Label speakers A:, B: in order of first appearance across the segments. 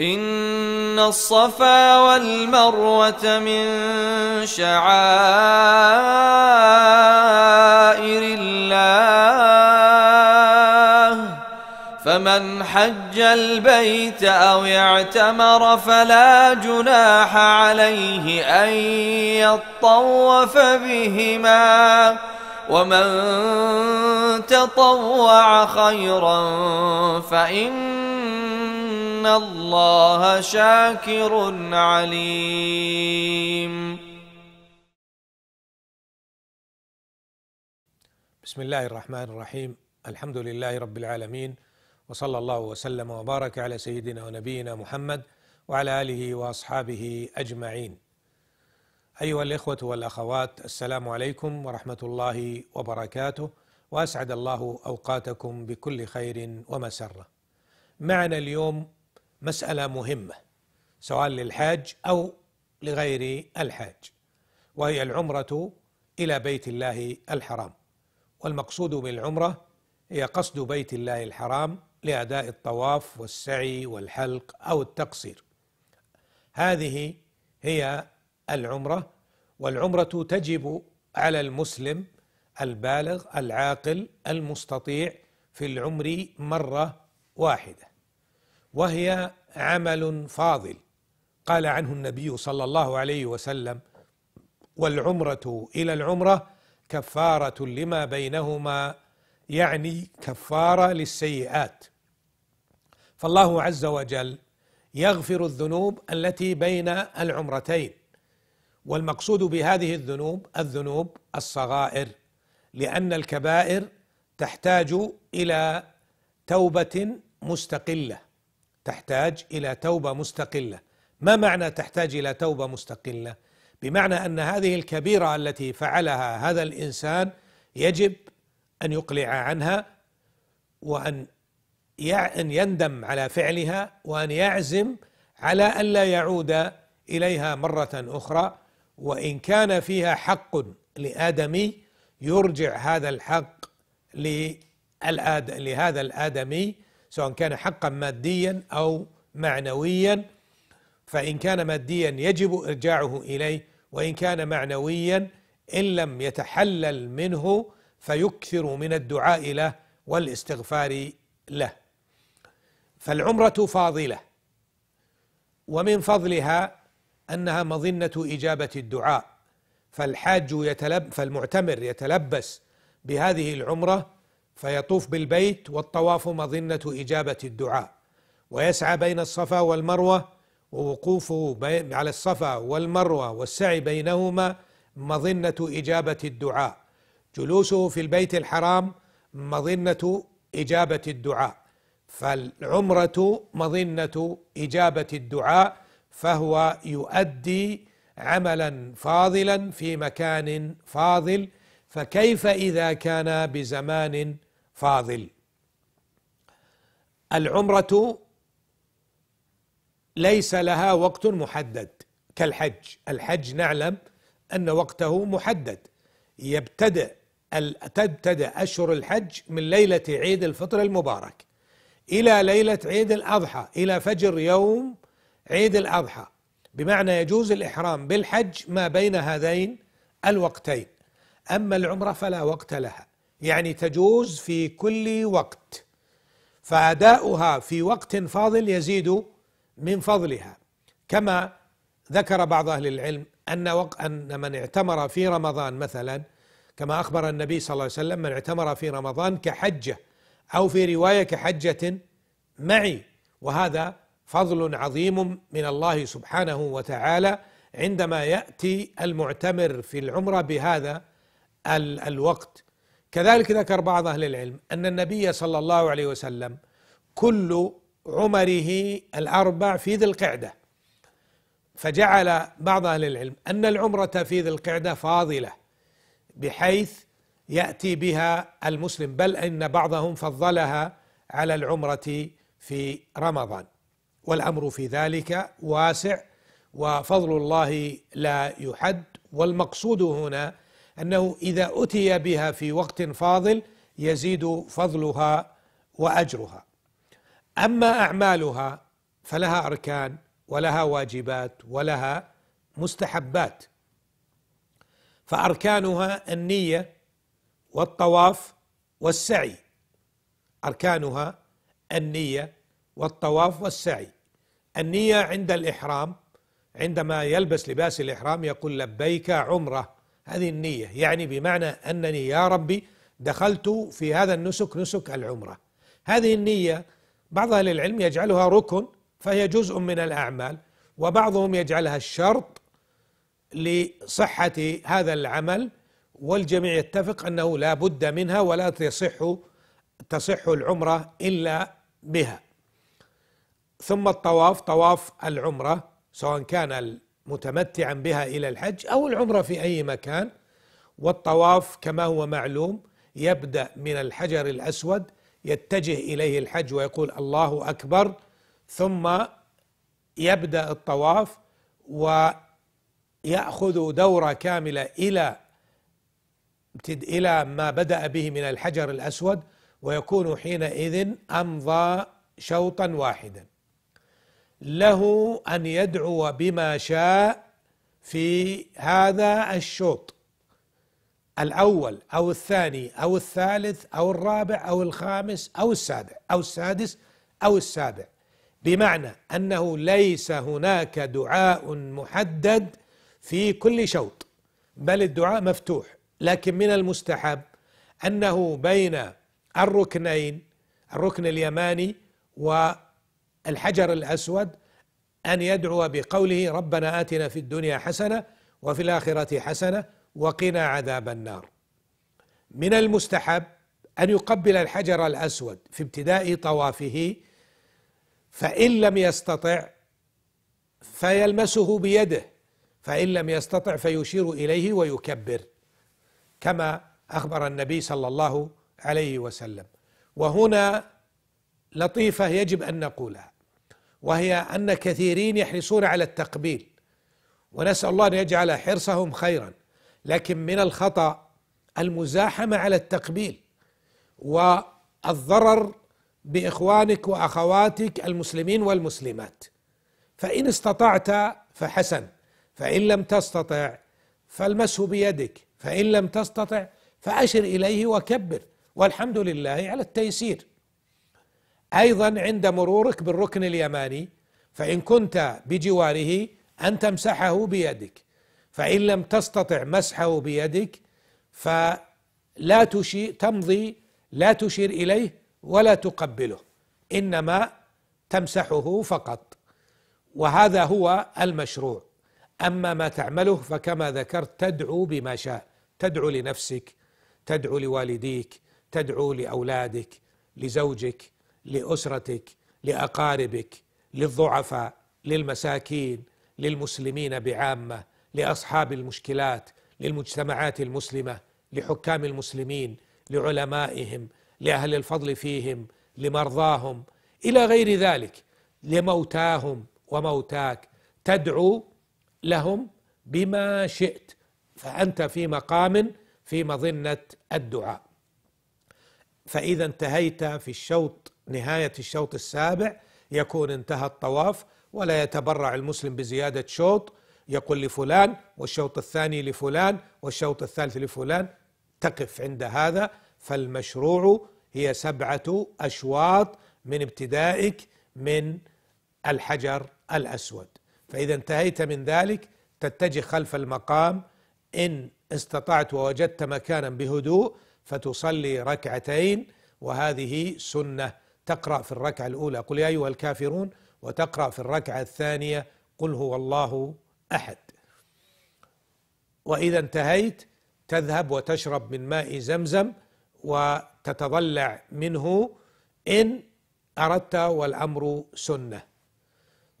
A: إن الصفا والمروة من شعائر الله فمن حج البيت أو اعتمر فلا جناح عليه أن يطوف بهما ومن تطوع خيرا فإن إن الله شاكر عليم
B: بسم الله الرحمن الرحيم الحمد لله رب العالمين وصلى الله وسلم وبارك على سيدنا ونبينا محمد وعلى اله واصحابه اجمعين. ايها الاخوه والاخوات السلام عليكم ورحمه الله وبركاته واسعد الله اوقاتكم بكل خير ومسره. معنا اليوم مسألة مهمة سواء للحاج أو لغير الحاج وهي العمرة إلى بيت الله الحرام والمقصود بالعمرة هي قصد بيت الله الحرام لأداء الطواف والسعي والحلق أو التقصير هذه هي العمرة والعمرة تجب على المسلم البالغ العاقل المستطيع في العمر مرة واحدة وهي عمل فاضل قال عنه النبي صلى الله عليه وسلم والعمرة إلى العمرة كفارة لما بينهما يعني كفارة للسيئات فالله عز وجل يغفر الذنوب التي بين العمرتين والمقصود بهذه الذنوب الذنوب الصغائر لأن الكبائر تحتاج إلى توبة مستقلة تحتاج الى توبه مستقله ما معنى تحتاج الى توبه مستقله بمعنى ان هذه الكبيره التي فعلها هذا الانسان يجب ان يقلع عنها وان ان يندم على فعلها وان يعزم على ان لا يعود اليها مره اخرى وان كان فيها حق لادمي يرجع هذا الحق لهذا الادمي سواء كان حقا ماديا أو معنويا فإن كان ماديا يجب إرجاعه إليه وإن كان معنويا إن لم يتحلل منه فيكثر من الدعاء له والاستغفار له فالعمرة فاضلة ومن فضلها أنها مظنة إجابة الدعاء فالحاج يتلب فالمعتمر يتلبس بهذه العمرة فيطوف بالبيت والطواف مظنة إجابة الدعاء ويسعى بين الصفا والمروة ووقوفه على الصفا والمروة والسعي بينهما مظنة إجابة الدعاء جلوسه في البيت الحرام مظنة إجابة الدعاء فالعمرة مظنة إجابة الدعاء فهو يؤدي عملا فاضلا في مكان فاضل فكيف اذا كان بزمان فاضل العمره ليس لها وقت محدد كالحج الحج نعلم ان وقته محدد يبتدئ تبتدأ أشهر الحج من ليلة عيد الفطر المبارك إلى ليلة عيد الأضحى إلى فجر يوم عيد الأضحى بمعنى يجوز الإحرام بالحج ما بين هذين الوقتين أما العمرة فلا وقت لها يعني تجوز في كل وقت فأداؤها في وقت فاضل يزيد من فضلها كما ذكر بعض أهل العلم أن أن من اعتمر في رمضان مثلا كما أخبر النبي صلى الله عليه وسلم من اعتمر في رمضان كحجة أو في رواية كحجة معي وهذا فضل عظيم من الله سبحانه وتعالى عندما يأتي المعتمر في العمرة بهذا الوقت كذلك ذكر بعض أهل العلم أن النبي صلى الله عليه وسلم كل عمره الأربع في ذي القعدة فجعل بعض أهل العلم أن العمرة في ذي القعدة فاضلة بحيث يأتي بها المسلم بل أن بعضهم فضلها على العمرة في رمضان والأمر في ذلك واسع وفضل الله لا يحد والمقصود هنا أنه إذا أتي بها في وقت فاضل يزيد فضلها وأجرها أما أعمالها فلها أركان ولها واجبات ولها مستحبات فأركانها النية والطواف والسعي أركانها النية والطواف والسعي النية عند الإحرام عندما يلبس لباس الإحرام يقول لبيك عمره هذه النية يعني بمعنى أنني يا ربي دخلت في هذا النسك نسك العمرة هذه النية بعض أهل العلم يجعلها ركن فهي جزء من الأعمال وبعضهم يجعلها الشرط لصحة هذا العمل والجميع يتفق أنه لا بد منها ولا تصح تصح العمرة إلا بها ثم الطواف طواف العمرة سواء كان متمتعا بها الى الحج او العمره في اي مكان والطواف كما هو معلوم يبدا من الحجر الاسود يتجه اليه الحج ويقول الله اكبر ثم يبدا الطواف وياخذ دوره كامله الى الى ما بدا به من الحجر الاسود ويكون حينئذ امضى شوطا واحدا له ان يدعو بما شاء في هذا الشوط الاول او الثاني او الثالث او الرابع او الخامس او السابع او السادس او السابع بمعنى انه ليس هناك دعاء محدد في كل شوط بل الدعاء مفتوح لكن من المستحب انه بين الركنين الركن اليماني و الحجر الاسود ان يدعو بقوله ربنا اتنا في الدنيا حسنه وفي الاخره حسنه وقنا عذاب النار من المستحب ان يقبل الحجر الاسود في ابتداء طوافه فان لم يستطع فيلمسه بيده فان لم يستطع فيشير اليه ويكبر كما اخبر النبي صلى الله عليه وسلم وهنا لطيفه يجب ان نقولها وهي ان كثيرين يحرصون على التقبيل ونسال الله ان يجعل حرصهم خيرا لكن من الخطا المزاحمه على التقبيل والضرر باخوانك واخواتك المسلمين والمسلمات فان استطعت فحسن فان لم تستطع فالمسه بيدك فان لم تستطع فاشر اليه وكبر والحمد لله على التيسير ايضا عند مرورك بالركن اليماني فان كنت بجواره ان تمسحه بيدك فان لم تستطع مسحه بيدك فلا تشير تمضي لا تشير اليه ولا تقبله انما تمسحه فقط وهذا هو المشروع اما ما تعمله فكما ذكرت تدعو بما شاء تدعو لنفسك تدعو لوالديك تدعو لاولادك لزوجك لاسرتك لاقاربك للضعفاء للمساكين للمسلمين بعامه لاصحاب المشكلات للمجتمعات المسلمه لحكام المسلمين لعلمائهم لاهل الفضل فيهم لمرضاهم الى غير ذلك لموتاهم وموتاك تدعو لهم بما شئت فانت في مقام في مظنه الدعاء فاذا انتهيت في الشوط نهاية الشوط السابع يكون انتهى الطواف ولا يتبرع المسلم بزيادة شوط يقول لفلان والشوط الثاني لفلان والشوط الثالث لفلان تقف عند هذا فالمشروع هي سبعة أشواط من ابتدائك من الحجر الأسود فإذا انتهيت من ذلك تتجه خلف المقام إن استطعت ووجدت مكانا بهدوء فتصلي ركعتين وهذه سنه تقرأ في الركعة الأولى قل يا أيها الكافرون وتقرأ في الركعة الثانية قل هو الله أحد وإذا انتهيت تذهب وتشرب من ماء زمزم وتتضلع منه إن أردت والأمر سنة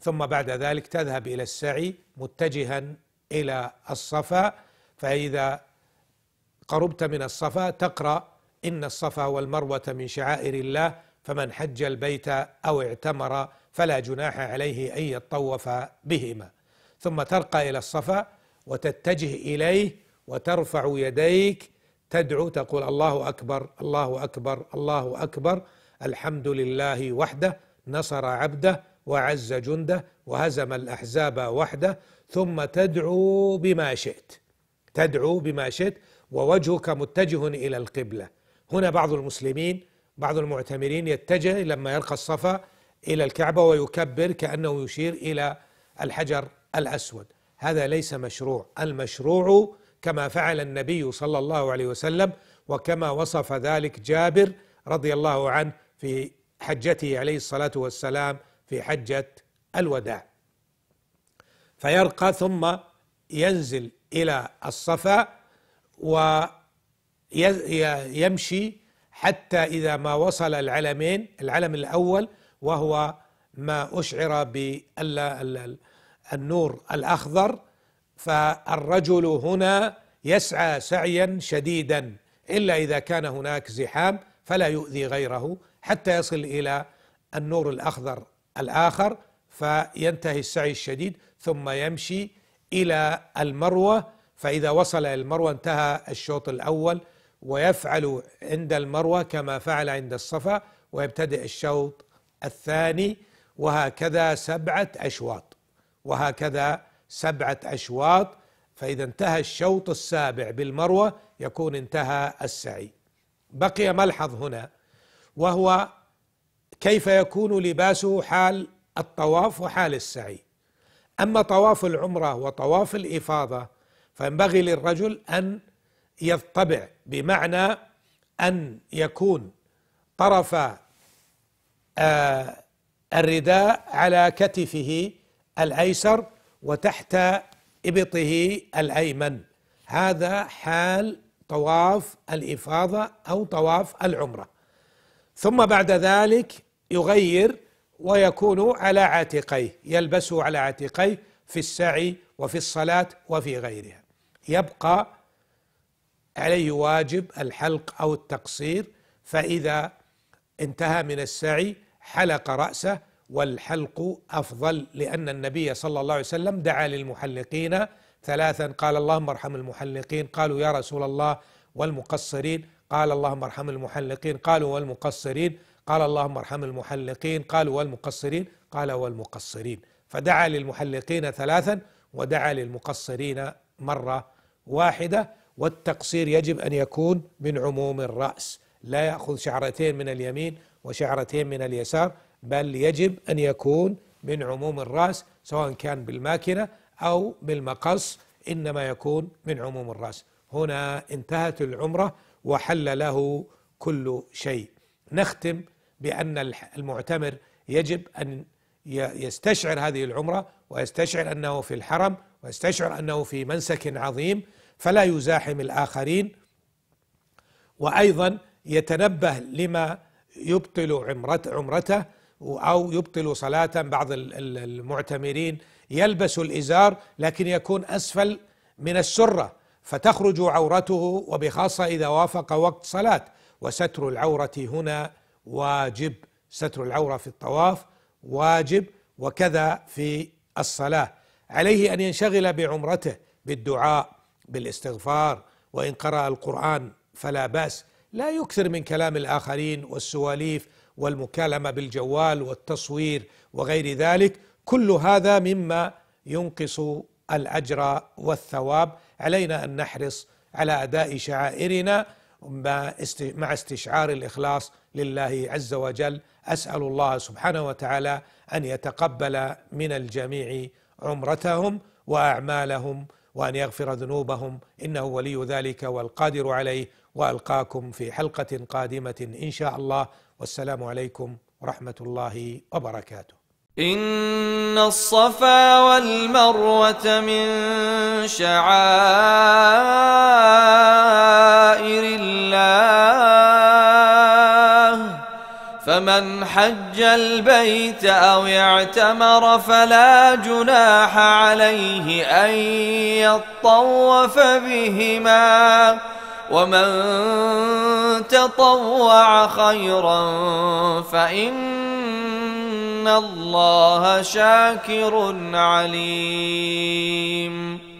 B: ثم بعد ذلك تذهب إلى السعي متجها إلى الصفا فإذا قربت من الصفا تقرأ إن الصفا والمروة من شعائر الله فمن حج البيت أو اعتمر فلا جناح عليه أن يطوف بهما ثم ترقى إلى الصفا وتتجه إليه وترفع يديك تدعو تقول الله أكبر الله أكبر الله أكبر الحمد لله وحده نصر عبده وعز جنده وهزم الأحزاب وحده ثم تدعو بما شئت تدعو بما شئت ووجهك متجه إلى القبلة هنا بعض المسلمين بعض المعتمرين يتجه لما يلقى الصفا إلى الكعبة ويكبر كأنه يشير إلى الحجر الأسود هذا ليس مشروع المشروع كما فعل النبي صلى الله عليه وسلم وكما وصف ذلك جابر رضي الله عنه في حجته عليه الصلاة والسلام في حجة الوداع فيرقى ثم ينزل إلى الصفا ويمشي حتى إذا ما وصل العلمين العلم الأول وهو ما أشعر بالنور الأخضر فالرجل هنا يسعى سعيا شديدا إلا إذا كان هناك زحام فلا يؤذي غيره حتى يصل إلى النور الأخضر الآخر فينتهي السعي الشديد ثم يمشي إلى المروة فإذا وصل إلى المروة انتهى الشوط الأول ويفعل عند المروة كما فعل عند الصفا ويبتدئ الشوط الثاني وهكذا سبعة أشواط وهكذا سبعة أشواط فإذا انتهى الشوط السابع بالمروة يكون انتهى السعي بقي ملحظ هنا وهو كيف يكون لباسه حال الطواف وحال السعي أما طواف العمرة وطواف الإفاضة فينبغي للرجل أن يضطبع بمعنى أن يكون طرف آه، الرداء على كتفه الأيسر وتحت إبطه الأيمن هذا حال طواف الإفاضة أو طواف العمرة ثم بعد ذلك يغير ويكون على عاتقيه يلبسه على عاتقيه في السعي وفي الصلاة وفي غيرها يبقى عليه واجب الحلق أو التقصير فإذا انتهى من السعي حلق رأسه والحلق أفضل لأن النبي صلى الله عليه وسلم دعا للمحلقين ثلاثا قال اللهم ارحم المحلقين قالوا يا رسول الله والمقصرين قال اللهم ارحم المحلقين قالوا والمقصرين قال اللهم ارحم المحلقين قالوا والمقصرين قال والمقصرين فدعا للمحلقين ثلاثا ودعا للمقصرين مرة واحدة والتقصير يجب أن يكون من عموم الرأس لا يأخذ شعرتين من اليمين وشعرتين من اليسار بل يجب أن يكون من عموم الرأس سواء كان بالماكنة أو بالمقص إنما يكون من عموم الرأس هنا انتهت العمرة وحل له كل شيء نختم بأن المعتمر يجب أن يستشعر هذه العمرة ويستشعر أنه في الحرم ويستشعر أنه في منسك عظيم فلا يزاحم الآخرين وأيضا يتنبه لما يبطل عمرته, عمرته أو يبطل صلاة بعض المعتمرين يلبس الإزار لكن يكون أسفل من السرة فتخرج عورته وبخاصة إذا وافق وقت صلاة وستر العورة هنا واجب ستر العورة في الطواف واجب وكذا في الصلاة عليه أن ينشغل بعمرته بالدعاء بالاستغفار وان قرأ القرآن فلا بأس لا يكثر من كلام الآخرين والسواليف والمكالمة بالجوال والتصوير وغير ذلك كل هذا مما ينقص الأجر والثواب علينا أن نحرص على أداء شعائرنا مع استشعار الإخلاص لله عز وجل أسأل الله سبحانه وتعالى أن يتقبل من الجميع عمرتهم وأعمالهم وأن يغفر ذنوبهم إنه ولي ذلك والقادر عليه وألقاكم في حلقة قادمة إن شاء الله والسلام عليكم ورحمة الله وبركاته
A: إن الصفا والمروة من شعائر الله فمن حج البيت أو اعتمر فلا جناح عليه أن يطوف بهما ومن تطوع خيرا فإن الله شاكر عليم